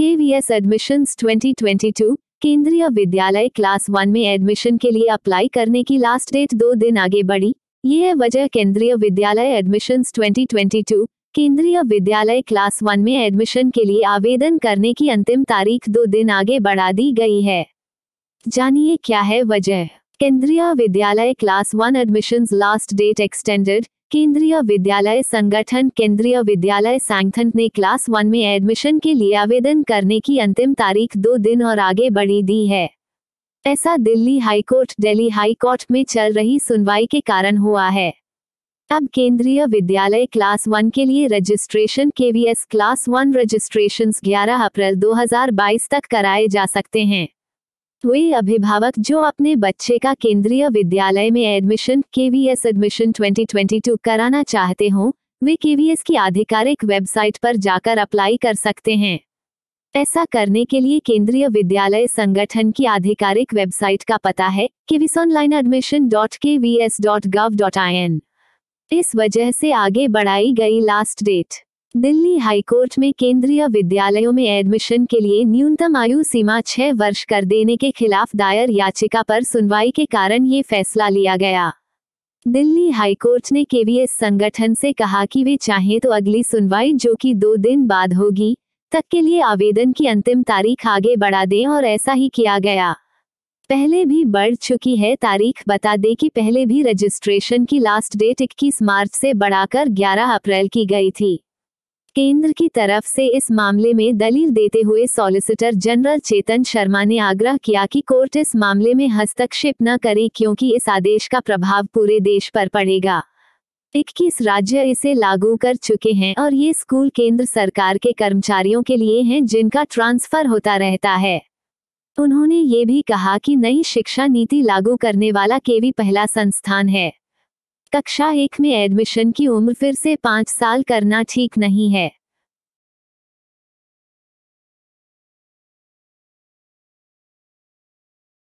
के V S admission twenty केंद्रीय Vidyalaya class one में एडमिशन के लिए अप्लाई करने की लास्ट डेट दो दिन आगे बढ़ी ये है वजह केंद्रीय विद्यालय एडमिशन 2022 केंद्रीय विद्यालय क्लास वन में एडमिशन के लिए आवेदन करने की अंतिम तारीख दो दिन आगे बढ़ा दी गई है जानिए क्या है वजह Kendriya Vidyalaya class one admission last date extended Kendriya Vidyalaya संगठन केंद्रीय विद्यालय संगठन ने क्लास वन में एडमिशन के लिए आवेदन करने की अंतिम तारीख दो दिन और आगे बढ़ी दी है ऐसा दिल्ली हाईकोर्ट दिल्ली हाईकोर्ट में चल रही सुनवाई के कारण हुआ है अब केंद्रीय विद्यालय क्लास वन के लिए रजिस्ट्रेशन के V S class one registration 11 अप्रैल 2022 तक कराए जा सकते हैं वे अभिभावक जो अपने बच्चे का केंद्रीय विद्यालय में एडमिशन के एडमिशन 2022 कराना चाहते हों वे के की आधिकारिक वेबसाइट पर जाकर अप्लाई कर सकते हैं ऐसा करने के लिए केंद्रीय विद्यालय संगठन की आधिकारिक वेबसाइट का पता है KVS online admission dot K V S dot gov dot I N इस वजह से आगे बढ़ाई गई लास्ट डेट दिल्ली हाईकोर्ट में केंद्रीय विद्यालयों में एडमिशन के लिए न्यूनतम आयु सीमा छह वर्ष कर देने के खिलाफ दायर याचिका पर सुनवाई के कारण ये फैसला लिया गया दिल्ली हाईकोर्ट ने केवीएस संगठन से कहा कि वे चाहें तो अगली सुनवाई जो कि दो दिन बाद होगी तक के लिए आवेदन की अंतिम तारीख आगे बढ़ा दें और ऐसा ही किया गया पहले भी बढ़ चुकी है तारीख बता दें कि पहले भी रजिस्ट्रेशन की लास्ट डेट इक्कीस मार्च से बढ़ाकर 11 अप्रैल की गई थी केंद्र की तरफ से इस मामले में दलील देते हुए सॉलिसिटर जनरल चेतन शर्मा ने आग्रह किया कि कोर्ट इस मामले में हस्तक्षेप न करे क्योंकि इस आदेश का प्रभाव पूरे देश पर पड़ेगा इक्कीस राज्य इसे लागू कर चुके हैं और ये स्कूल केंद्र सरकार के कर्मचारियों के लिए हैं जिनका ट्रांसफर होता रहता है उन्होंने ये भी कहा कि नई शिक्षा नीति लागू करने वाला केवी पहला संस्थान है कक्षा एक में एडमिशन की उम्र फिर से पाँच साल करना ठीक नहीं है